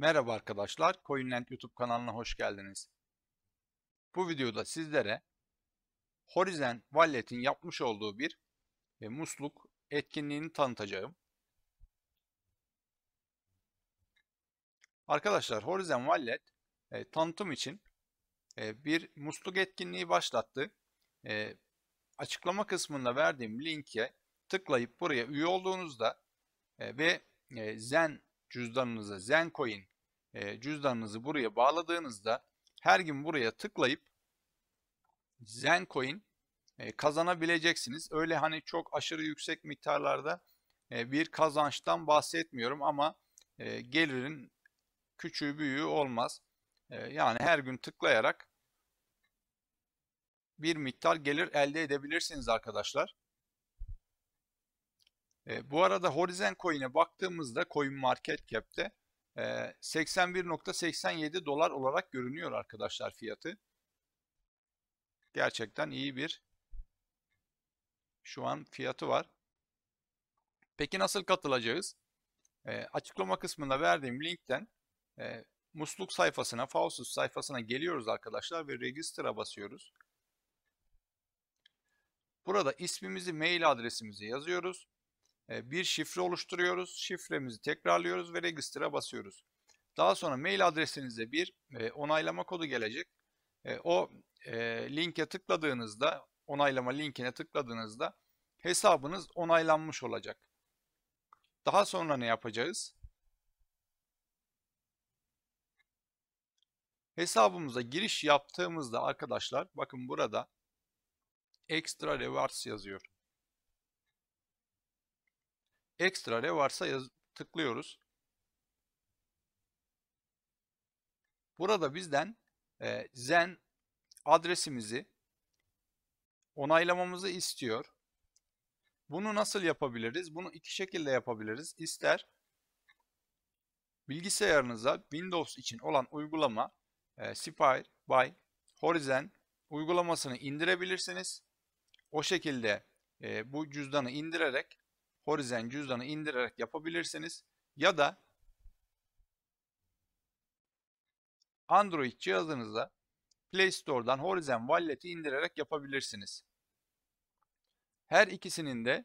Merhaba arkadaşlar, CoinLand YouTube kanalına hoş geldiniz. Bu videoda sizlere Horizon Wallet'in yapmış olduğu bir e, musluk etkinliğini tanıtacağım. Arkadaşlar Horizon Wallet e, tanıtım için e, bir musluk etkinliği başlattı. E, açıklama kısmında verdiğim linke tıklayıp buraya üye olduğunuzda e, ve e, Zen cüzdanınıza Zencoin e, cüzdanınızı buraya bağladığınızda her gün buraya tıklayıp Zencoin e, kazanabileceksiniz. Öyle hani çok aşırı yüksek miktarlarda e, bir kazançtan bahsetmiyorum ama e, gelirin küçüğü büyüğü olmaz. E, yani her gün tıklayarak bir miktar gelir elde edebilirsiniz arkadaşlar. E, bu arada Horizon Coin'e baktığımızda Coin Market Cap'te e, 81.87 dolar olarak görünüyor arkadaşlar fiyatı. Gerçekten iyi bir şu an fiyatı var. Peki nasıl katılacağız? E, açıklama kısmında verdiğim linkten e, musluk sayfasına, Faustus sayfasına geliyoruz arkadaşlar ve register'a basıyoruz. Burada ismimizi, mail adresimizi yazıyoruz bir şifre oluşturuyoruz. Şifremizi tekrarlıyoruz ve register'a basıyoruz. Daha sonra mail adresinize bir onaylama kodu gelecek. O linke tıkladığınızda, onaylama linkine tıkladığınızda hesabınız onaylanmış olacak. Daha sonra ne yapacağız? Hesabımıza giriş yaptığımızda arkadaşlar bakın burada extra rewards yazıyor. Ekstra re varsa yaz tıklıyoruz. Burada bizden e, zen adresimizi onaylamamızı istiyor. Bunu nasıl yapabiliriz? Bunu iki şekilde yapabiliriz. İster bilgisayarınıza Windows için olan uygulama e, Spire by Horizon uygulamasını indirebilirsiniz. O şekilde e, bu cüzdanı indirerek Horizen cüzdanı indirerek yapabilirsiniz. Ya da Android cihazınıza Play Store'dan Horizen Wallet'i indirerek yapabilirsiniz. Her ikisinin de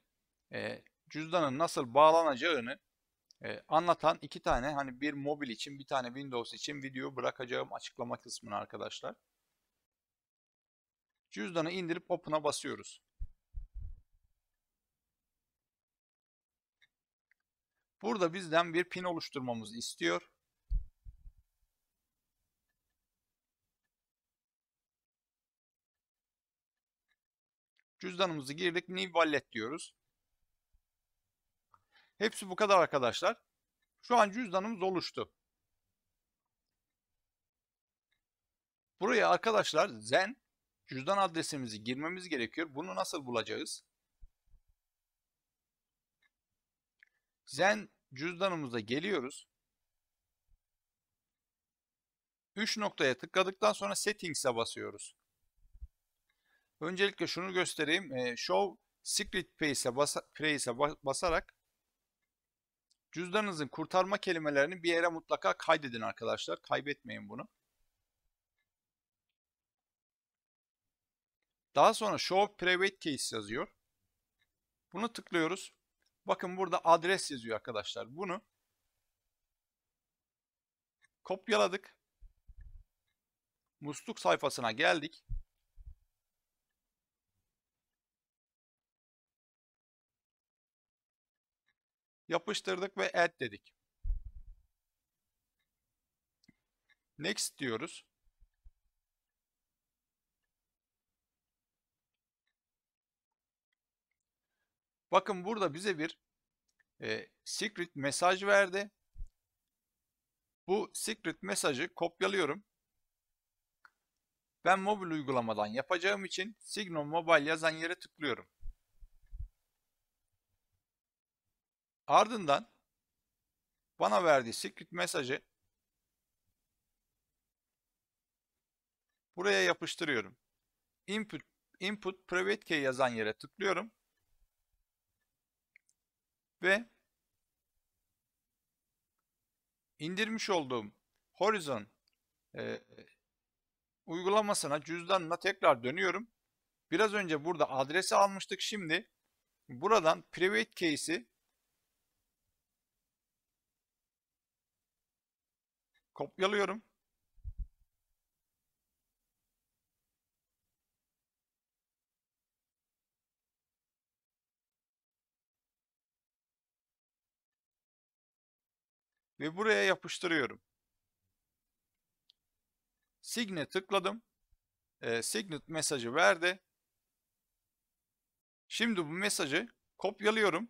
e, cüzdanın nasıl bağlanacağını e, anlatan iki tane hani bir mobil için bir tane Windows için video bırakacağım açıklama kısmına arkadaşlar. Cüzdanı indirip Open'a basıyoruz. Burada bizden bir pin oluşturmamız istiyor. Cüzdanımızı girdik. New Wallet diyoruz. Hepsi bu kadar arkadaşlar. Şu an cüzdanımız oluştu. Buraya arkadaşlar Zen cüzdan adresimizi girmemiz gerekiyor. Bunu nasıl bulacağız? Zen cüzdanımıza geliyoruz. 3 noktaya tıkladıktan sonra Settings'e basıyoruz. Öncelikle şunu göstereyim. Ee, show Secret Pace'e basa, e basarak cüzdanınızın kurtarma kelimelerini bir yere mutlaka kaydedin arkadaşlar. Kaybetmeyin bunu. Daha sonra Show Private Case yazıyor. Bunu tıklıyoruz. Bakın burada adres yazıyor arkadaşlar. Bunu kopyaladık. Musluk sayfasına geldik. Yapıştırdık ve add dedik. Next diyoruz. Bakın burada bize bir e, secret mesaj verdi. Bu secret mesajı kopyalıyorum. Ben mobil uygulamadan yapacağım için Signal Mobile yazan yere tıklıyorum. Ardından bana verdiği secret mesajı buraya yapıştırıyorum. Input, input private key yazan yere tıklıyorum. Ve indirmiş olduğum Horizon e, uygulamasına cüzdanına tekrar dönüyorum. Biraz önce burada adresi almıştık. Şimdi buradan private key'si kopyalıyorum. ve buraya yapıştırıyorum. Signe tıkladım. E, ee, Signet mesajı verdi. Şimdi bu mesajı kopyalıyorum.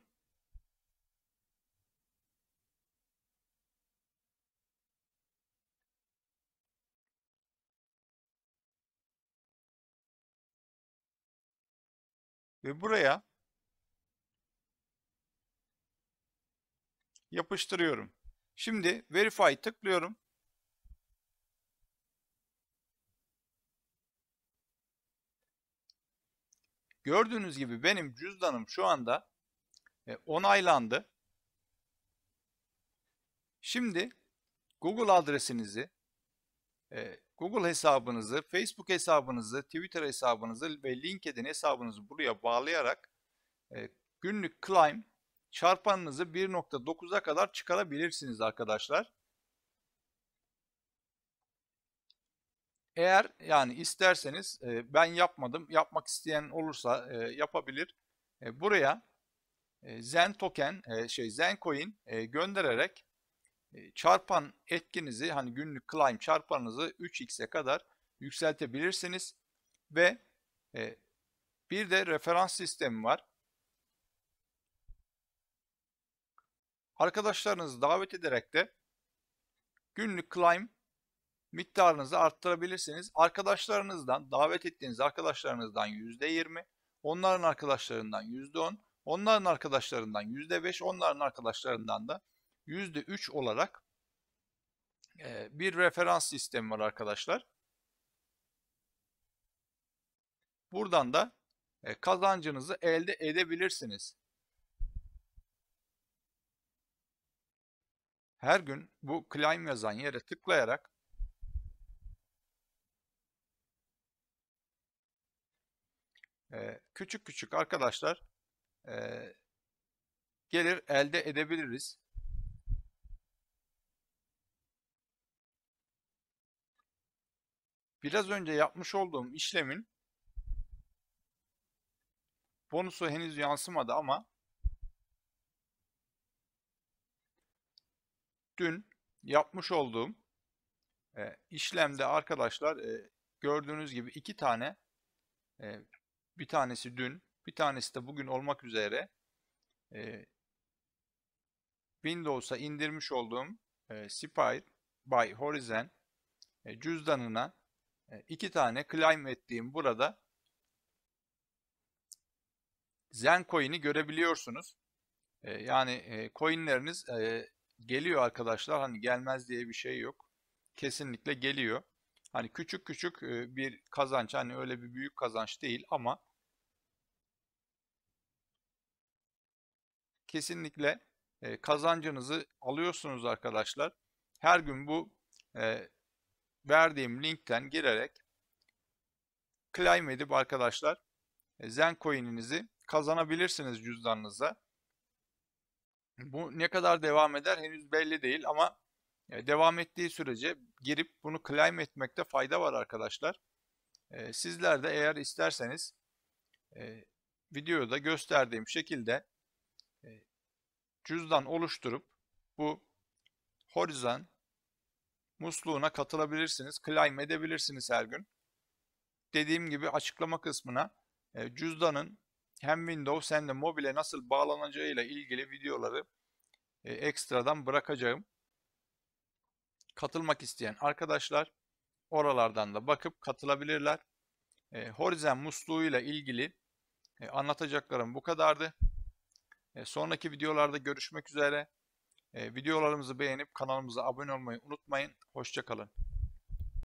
Ve buraya yapıştırıyorum. Şimdi verify tıklıyorum. Gördüğünüz gibi benim cüzdanım şu anda e, onaylandı. Şimdi Google adresinizi, e, Google hesabınızı, Facebook hesabınızı, Twitter hesabınızı ve LinkedIn hesabınızı buraya bağlayarak e, günlük climb çarpanınızı 1.9'a kadar çıkarabilirsiniz arkadaşlar. Eğer yani isterseniz e, ben yapmadım, yapmak isteyen olursa e, yapabilir. E, buraya Zen token, şey Zen coin göndererek çarpan etkinizi hani günlük climb çarpanınızı 3x'e kadar yükseltebilirsiniz ve bir de referans sistemi var. Arkadaşlarınızı davet ederek de günlük climb miktarınızı arttırabilirsiniz. Arkadaşlarınızdan, davet ettiğiniz arkadaşlarınızdan %20, onların arkadaşlarından %10, onların arkadaşlarından %5, onların arkadaşlarından da %3 olarak e, bir referans sistemi var arkadaşlar. Buradan da e, kazancınızı elde edebilirsiniz. her gün bu climb yazan yere tıklayarak e, küçük küçük arkadaşlar e, gelir elde edebiliriz. Biraz önce yapmış olduğum işlemin bonusu henüz yansımadı ama dün yapmış olduğum e, işlemde arkadaşlar e, gördüğünüz gibi iki tane e, bir tanesi dün bir tanesi de bugün olmak üzere e, Windows'a indirmiş olduğum e, Spire by Horizon e, cüzdanına e, iki tane claim ettiğim burada Zen Zencoin'i görebiliyorsunuz. E, yani e, coinleriniz e, Geliyor arkadaşlar hani gelmez diye bir şey yok. Kesinlikle geliyor. Hani küçük küçük e, bir kazanç hani öyle bir büyük kazanç değil ama kesinlikle e, kazancınızı alıyorsunuz arkadaşlar. Her gün bu e, verdiğim linkten girerek claim edip arkadaşlar Zencoin'inizi kazanabilirsiniz cüzdanınıza. Bu ne kadar devam eder henüz belli değil ama e, devam ettiği sürece girip bunu claim etmekte fayda var arkadaşlar. E, sizler de eğer isterseniz e, videoda gösterdiğim şekilde cüzdan oluşturup bu Horizon musluğuna katılabilirsiniz. Claim edebilirsiniz her gün. Dediğim gibi açıklama kısmına cüzdanın hem Windows hem de mobile nasıl bağlanacağıyla ilgili videoları e, ekstradan bırakacağım. Katılmak isteyen arkadaşlar oralardan da bakıp katılabilirler. E, Horizon musluğuyla ilgili e, anlatacaklarım bu kadardı. E, sonraki videolarda görüşmek üzere. E, videolarımızı beğenip kanalımıza abone olmayı unutmayın. Hoşçakalın.